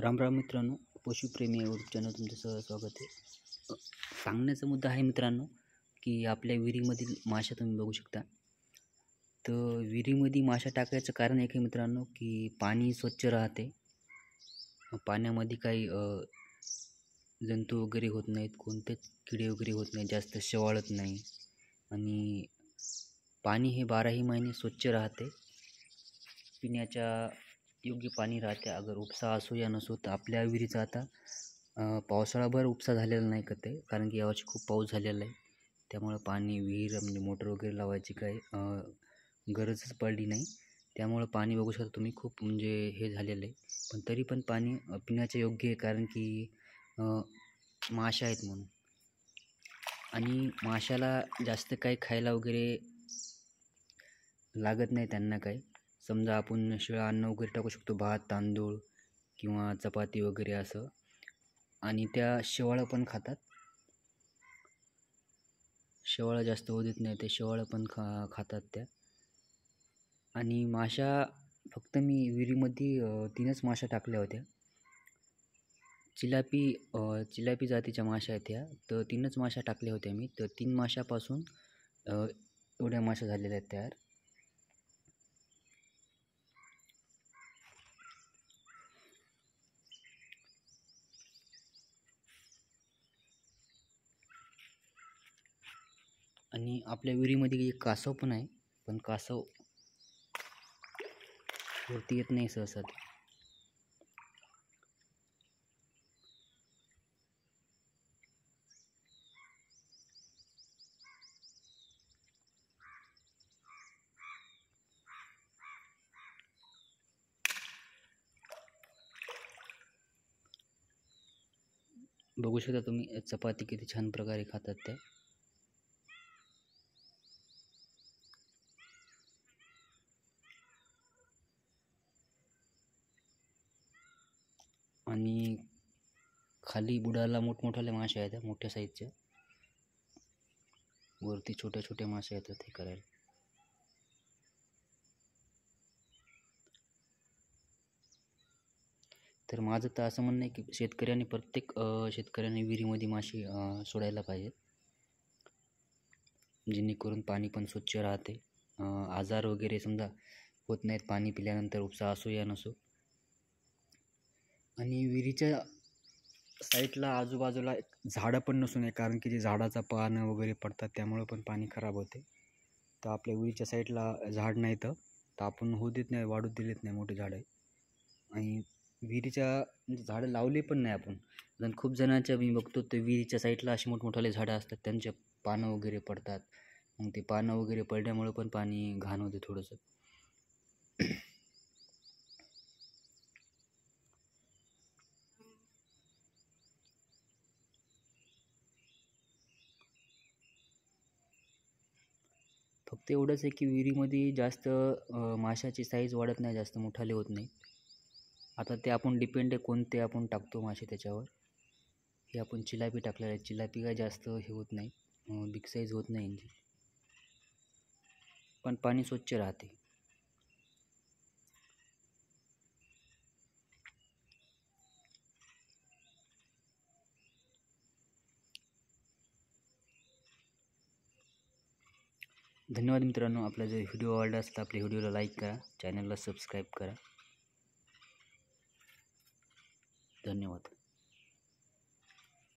राम राम मित्रांनो पशुप्रेमी YouTube channel तुमचं सह स्वागत आहे सांगण्याचा मुद्दा आहे मित्रांनो की आपल्या विहिरीमधील माशा तुम्ही बघू शकता तर विहिरीमध्ये माशा टाकायचं कारण एक आहे मित्रांनो की पाणी स्वच्छ राहते पाण्यामध्ये काही जंतू वगैरे होत नाहीत कोणतेच किडे वगैरे होत नाहीत जास्त शेवाळत नाही आणि पाणी हे बाराही महिने स्वच्छ राहते पिण्याच्या योग्य पाणी राहते अगर उपसा असो या नसो तर आपल्या विहिरीचा आता पावसाळाभर उपसा झालेला नाही करते कारण की यावर्षी खूप पाऊस झालेला आहे त्यामुळं पाणी विहीर म्हणजे मोटर वगैरे लावायची काही गरजच पडली नाही त्यामुळं पाणी बघू शकता तुम्ही खूप म्हणजे हे झालेलं आहे पण तरी पण पाणी पिण्याचे योग्य आहे कारण की माशा आहेत म्हणून आणि माशाला जास्त काही खायला वगैरे लागत नाही त्यांना काही समजा आपण शिळा अन्न वगैरे टाकू शकतो भात तांदूळ किंवा चपाती वगैरे असं आणि त्या शेवाळं पण खातात शेवाळं जास्त होऊ नाही ते शेवाळं पण खा खातात त्या आणि माशा फक्त मी विहिरीमध्ये तीनच माशा टाकल्या होत्या चिलापी चिलापी जातीच्या माशा आहेत ह्या तर तीनच माशा टाकल्या होत्या मी तर तीन माशापासून एवढ्या माशा झालेल्या आहेत तयार आणि आपल्या विहिरीमध्ये कासव पण आहे पण कासव वरती येत नाही सहसा बघू शकता तुम्ही चपाती किती छान प्रकारे खातात त्या आणि खाली बुडाला मोठमोठ्याल्या माश्या आहेत मोठ्या साईजच्या वरती छोट्या छोट्या मासे येतात ते करायला तर माझं तर असं म्हणणं आहे की शेतकऱ्यांनी प्रत्येक शेतकऱ्याने विहिरीमध्ये मासे सोडायला पाहिजेत जेणेकरून पाणी पण स्वच्छ राहते आजार वगैरे समजा होत नाहीत पाणी पिल्यानंतर उपसा असो या नसो आणि विहिरीच्या साईडला आजूबाजूला झाडं पण नसून आहे कारण की जे झाडाचा पानं वगैरे पडतात त्यामुळे पण पाणी खराब होते तर आपल्या विहिरीच्या साईडला झाड नाही तर तर आपण होऊ देत नाही वाढू दिलेत नाही मोठे झाडं आणि विहिरीच्या म्हणजे झाडं लावले पण नाही आपण कारण खूप जणांच्या मी बघतो ते विहिरीच्या साईडला असे मोठमोठाले झाडं असतात त्यांच्या पानं वगैरे पडतात मग ते पानं वगैरे पडल्यामुळे पण पाणी घाण होते थोडंसं फक्त एवढंच आहे की विहिरीमध्ये जास्त माशाची साईज वाढत नाही जास्त मोठाले होत नाही आता ते आपण डिपेंड आहे कोणते आपण टाकतो मासे त्याच्यावर हे आपण चिलापी टाकलेलं आहे चिलापी काय जास्त हे होत नाही बिग साईज होत नाही पण पाणी स्वच्छ राहते धन्यवाद मित्रांनो आपला जर व्हिडिओ आवडला असेल तर आपल्या व्हिडिओला लाईक करा चॅनलला सबस्क्राईब करा धन्यवाद